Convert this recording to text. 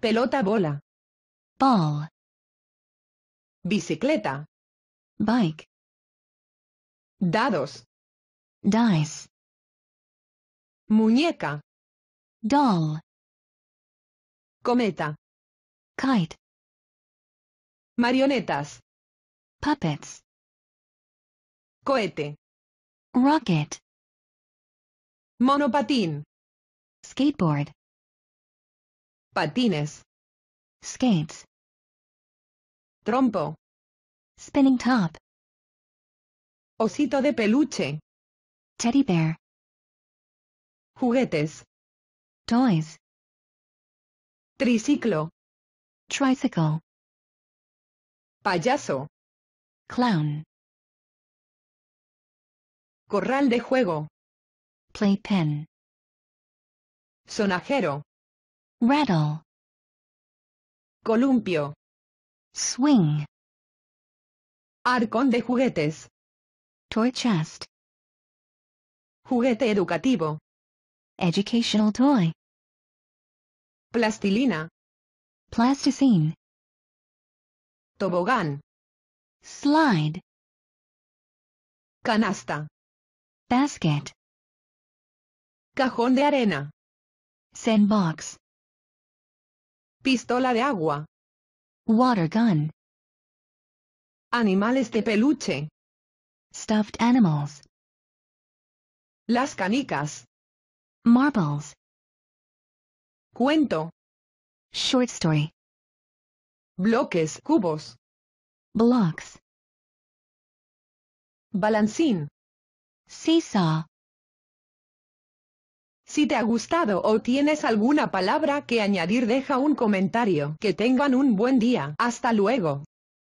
Pelota bola. Ball. Bicicleta. Bike. Dados. Dice. Muñeca. Doll. Cometa. Kite. Marionetas. Puppets. Cohete. Rocket. Monopatín. Skateboard patines, skates, trompo, spinning top, osito de peluche, teddy bear, juguetes, toys, triciclo, tricycle, payaso, clown, corral de juego, playpen, sonajero, rattle columpio swing arcón de juguetes toy chest juguete educativo educational toy plastilina plasticine tobogán slide canasta basket cajón de arena sandbox Pistola de agua. Water gun. Animales de peluche. Stuffed animals. Las canicas. Marbles. Cuento. Short story. Bloques, cubos. Blocks. Balancín. Seesaw. Si te ha gustado o tienes alguna palabra que añadir deja un comentario. Que tengan un buen día. Hasta luego.